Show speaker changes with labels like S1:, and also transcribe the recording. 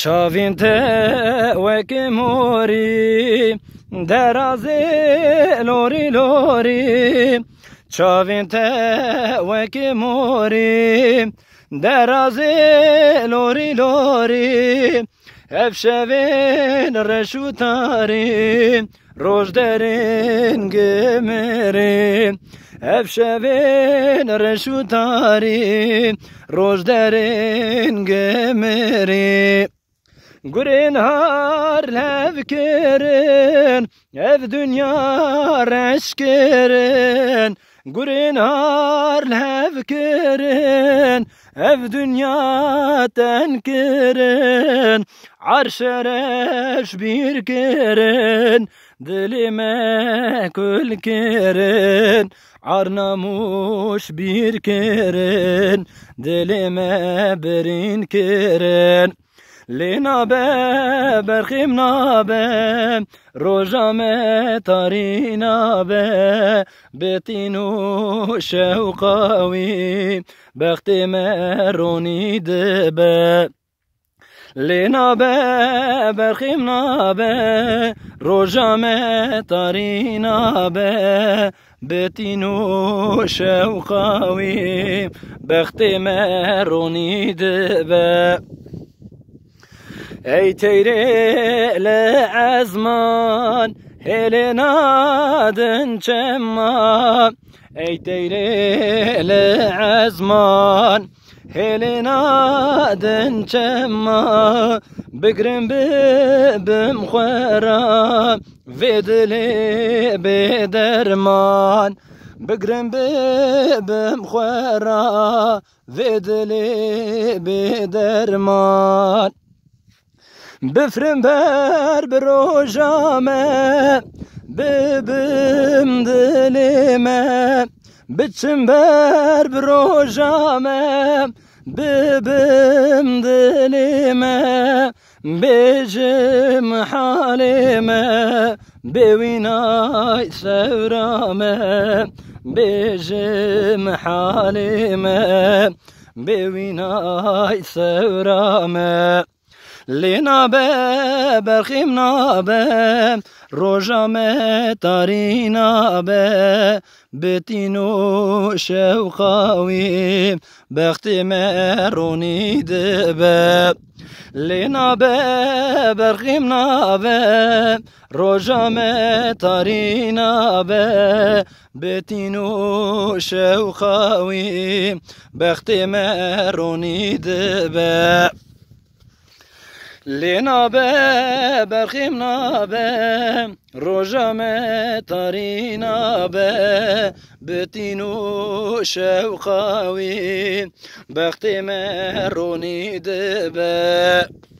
S1: چاوین ته وکی موری درازه لوری لوری چاوین ته وکی موری درازه لوری لوری افشوین رشو تاری روش درین گمری Evşevin reşutari Roj derin gemeri Gurin har lev Ev dünya reş قرين هار لها اف دنيا تنكرين عرش رش بيركرين دلي ما كل كرين عرنا موش بيركرين دلي ما برين كرين لینا به برخیم نابه روژامه تاری نابه بتین و شوقاوی بختی مرونی دبه لینا به برخیم نابه روژامه تاری نابه بتین و شوقاوی بختی مرونی دبه اي تيري لعزمان هلي نادن شما اي تيري لعزمان هلي نادن شما بقرن ببم خورا فيدلي بدرمان بقرن ببم خورا فيدلي بدرمان بفرم بر بروجامه ببم دلمه بچم بر بروجامه ببم دلمه بجم حالمه بوینای سورامه بجم حالمه بوینای سورامه لنا باب برخیم نابه روژا می تاری نابه بتینو شوقاوی بختی می رونی دبه لینا به برخیم نابه روژا می تاری نابه بتینو شوقاوی بختی می لنا باب برخیم نابه روژام تاری نابه بتينو شوقاوين بختي مروني مرونی